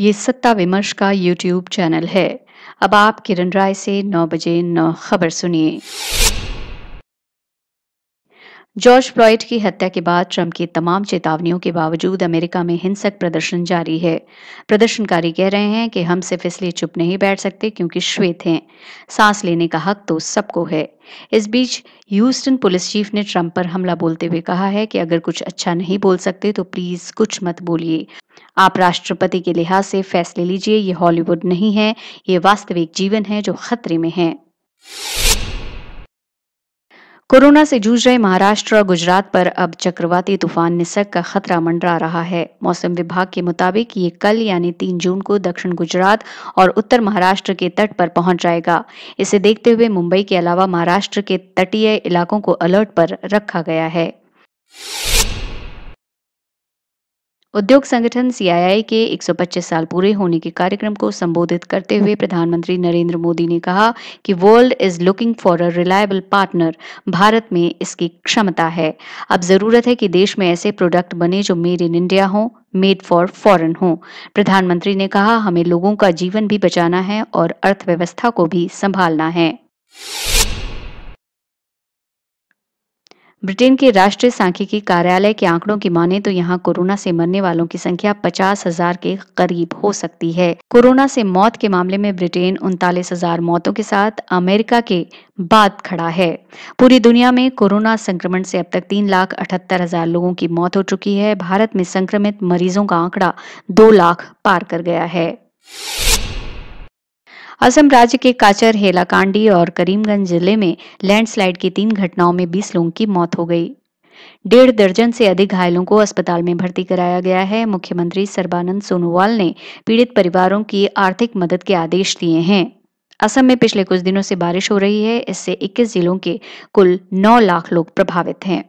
ये सत्ता विमर्श का यूट्यूब चैनल है अब आप किरण राय से नौ बजे नौ खबर सुनिए जॉर्ज फ्लॉइड की हत्या के बाद ट्रंप की तमाम चेतावनियों के बावजूद अमेरिका में हिंसक प्रदर्शन जारी है प्रदर्शनकारी कह रहे हैं कि हम सिर्फ इसलिए चुप नहीं बैठ सकते क्योंकि श्वेत हैं सांस लेने का हक तो सबको है इस बीच ह्यूस्टन पुलिस चीफ ने ट्रंप पर हमला बोलते हुए कहा है कि अगर कुछ अच्छा नहीं बोल सकते तो प्लीज कुछ मत बोलिए आप राष्ट्रपति के लिहाज से फैसले लीजिए ये हॉलीवुड नहीं है ये वास्तविक जीवन है जो खतरे में है कोरोना से जूझ रहे महाराष्ट्र और गुजरात पर अब चक्रवाती तूफान निसर्ग का खतरा मंडरा रहा है मौसम विभाग के मुताबिक ये कल यानी तीन जून को दक्षिण गुजरात और उत्तर महाराष्ट्र के तट पर पहुंच जाएगा इसे देखते हुए मुंबई के अलावा महाराष्ट्र के तटीय इलाकों को अलर्ट पर रखा गया है उद्योग संगठन सीआईआई के 125 साल पूरे होने के कार्यक्रम को संबोधित करते हुए प्रधानमंत्री नरेंद्र मोदी ने कहा कि world is looking for a reliable partner Bharat में इसकी क्षमता है अब जरूरत है कि देश में ऐसे प्रोडक्ट बने जो मेड इन इंडिया हों मेड फॉर फॉरेन हो प्रधानमंत्री ने कहा हमें लोगों का जीवन भी बचाना है और अर्थव्यवस्था को भी संभालना है ब्रिटेन के राष्ट्रीय सांख्यिकी कार्यालय के आंकड़ों की माने तो यहाँ कोरोना से मरने वालों की संख्या पचास हजार के करीब हो सकती है कोरोना से मौत के मामले में ब्रिटेन उनतालीस हजार मौतों के साथ अमेरिका के बाद खड़ा है पूरी दुनिया में कोरोना संक्रमण से अब तक तीन लाख अठहत्तर हजार लोगों की मौत हो चुकी है भारत में संक्रमित मरीजों का आंकड़ा दो लाख पार कर गया है असम राज्य के काचर हेलाकांडी और करीमगंज जिले में लैंडस्लाइड की तीन घटनाओं में 20 लोगों की मौत हो गई डेढ़ दर्जन से अधिक घायलों को अस्पताल में भर्ती कराया गया है मुख्यमंत्री सर्बानंद सोनोवाल ने पीड़ित परिवारों की आर्थिक मदद के आदेश दिए हैं असम में पिछले कुछ दिनों से बारिश हो रही है इससे 21 जिलों के कुल 9 लाख लोग प्रभावित हैं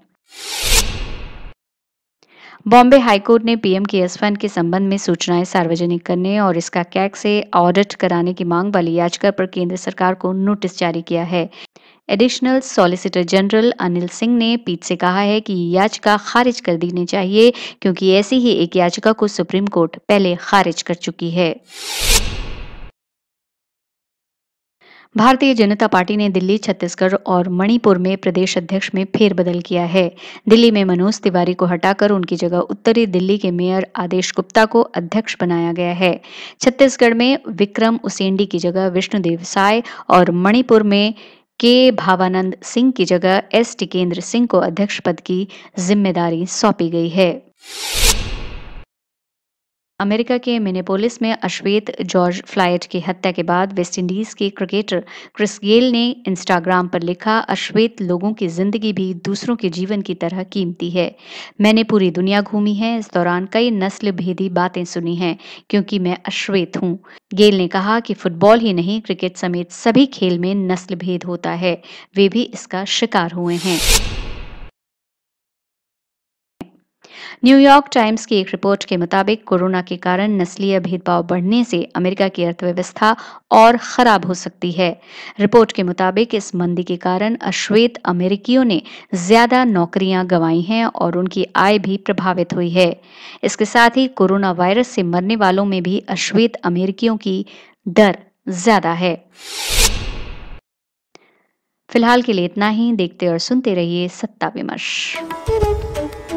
बॉम्बे हाईकोर्ट ने पीएम केयर्स फंड के संबंध में सूचनाएं सार्वजनिक करने और इसका कैग से ऑडिट कराने की मांग वाली याचिका पर केंद्र सरकार को नोटिस जारी किया है additional solicitor general Anil Singh ने पीठ से कहा है कि याचिका खारिज कर देनी चाहिए क्योंकि ऐसी ही एक याचिका को सुप्रीम कोर्ट पहले खारिज कर चुकी है भारतीय जनता पार्टी ने दिल्ली छत्तीसगढ़ और मणिपुर में प्रदेश अध्यक्ष में फेरबदल किया है दिल्ली में मनोज तिवारी को हटाकर उनकी जगह उत्तरी दिल्ली के मेयर आदेश गुप्ता को अध्यक्ष बनाया गया है छत्तीसगढ़ में विक्रम उसेंडी की जगह विष्णुदेव साय और मणिपुर में के भावानंद सिंह की जगह एस टिकेंद्र सिंह को अध्यक्ष पद की जिम्मेदारी सौंपी गई है अमेरिका के मिनेपोलिस में अश्वेत जॉर्ज फ्लाइट की हत्या के बाद वेस्टइंडीज़ के क्रिकेटर क्रिस गेल ने इंस्टाग्राम पर लिखा अश्वेत लोगों की ज़िंदगी भी दूसरों के जीवन की तरह कीमती है मैंने पूरी दुनिया घूमी है इस दौरान कई नस्ल भेदी बातें सुनी हैं क्योंकि मैं अश्वेत हूँ गेल ने कहा कि फुटबॉल ही नहीं क्रिकेट समेत सभी खेल में नस्ल भेद होता है वे भी इसका शिकार हुए हैं न्यूयॉर्क टाइम्स की एक रिपोर्ट के मुताबिक कोरोना के कारण नस्लीय भेदभाव बढ़ने से अमेरिका की अर्थव्यवस्था और खराब हो सकती है रिपोर्ट के मुताबिक इस मंदी के कारण अश्वेत अमेरिकियों ने ज्यादा नौकरियां गंवाई हैं और उनकी आय भी प्रभावित हुई है इसके साथ ही कोरोना वायरस से मरने वालों में भी अश्वेत अमेरिकियों की दर ज्यादा है फिलहाल के लिए इतना ही देखते और सुनते रहिए सत्ता विमर्श